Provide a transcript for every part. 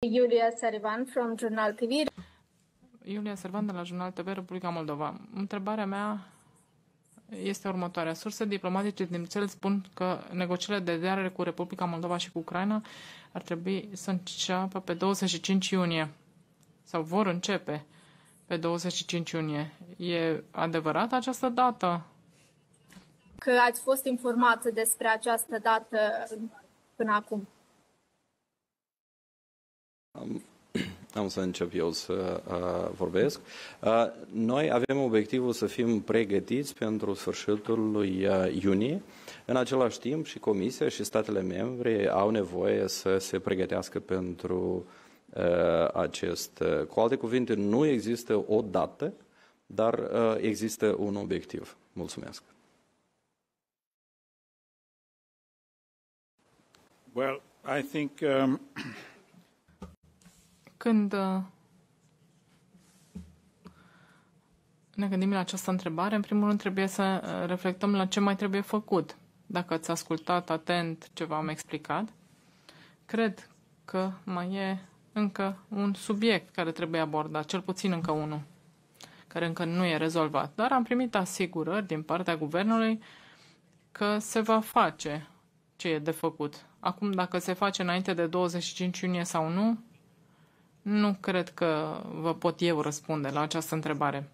Iulia Sarivan from Jurnal TV. Iulia Servan de la Jurnal TV Republica Moldova. Întrebarea mea este următoarea. Surse diplomatice din cel spun că negocierile de deare cu Republica Moldova și cu Ucraina ar trebui să înceapă pe 25 iunie sau vor începe pe 25 iunie. E adevărat această dată? Că ați fost informată despre această dată până acum. Am, am să încep eu să uh, vorbesc. Uh, noi avem obiectivul să fim pregătiți pentru sfârșitul lui uh, iunie. În același timp și Comisia și statele membre au nevoie să se pregătească pentru uh, acest. Uh, cu alte cuvinte, nu există o dată, dar uh, există un obiectiv. Mulțumesc. Well, I think um, Când uh, ne gândim la această întrebare, în primul rând trebuie să uh, reflectăm la ce mai trebuie făcut. Dacă ați ascultat atent ce v-am explicat, cred că mai e încă un subiect care trebuie abordat, cel puțin încă unul, care încă nu e rezolvat. Dar am primit asigurări din partea guvernului că se va face ce e de făcut. Acum, dacă se face înainte de 25 iunie sau nu, nu cred că vă pot eu răspunde la această întrebare.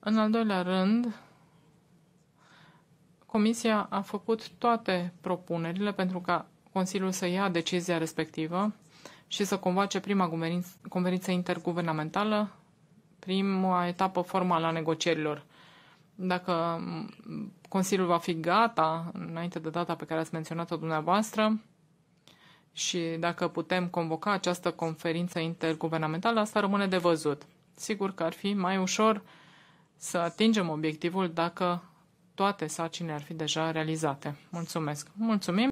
În al doilea rând, Comisia a făcut toate propunerile pentru ca Consiliul să ia decizia respectivă și să convoace prima conferință interguvernamentală, prima etapă formală a negocierilor. Dacă mm, Consiliul va fi gata înainte de data pe care ați menționat-o dumneavoastră, și dacă putem convoca această conferință interguvernamentală, asta rămâne de văzut. Sigur că ar fi mai ușor să atingem obiectivul dacă toate sarcinile ar fi deja realizate. Mulțumesc! Mulțumim!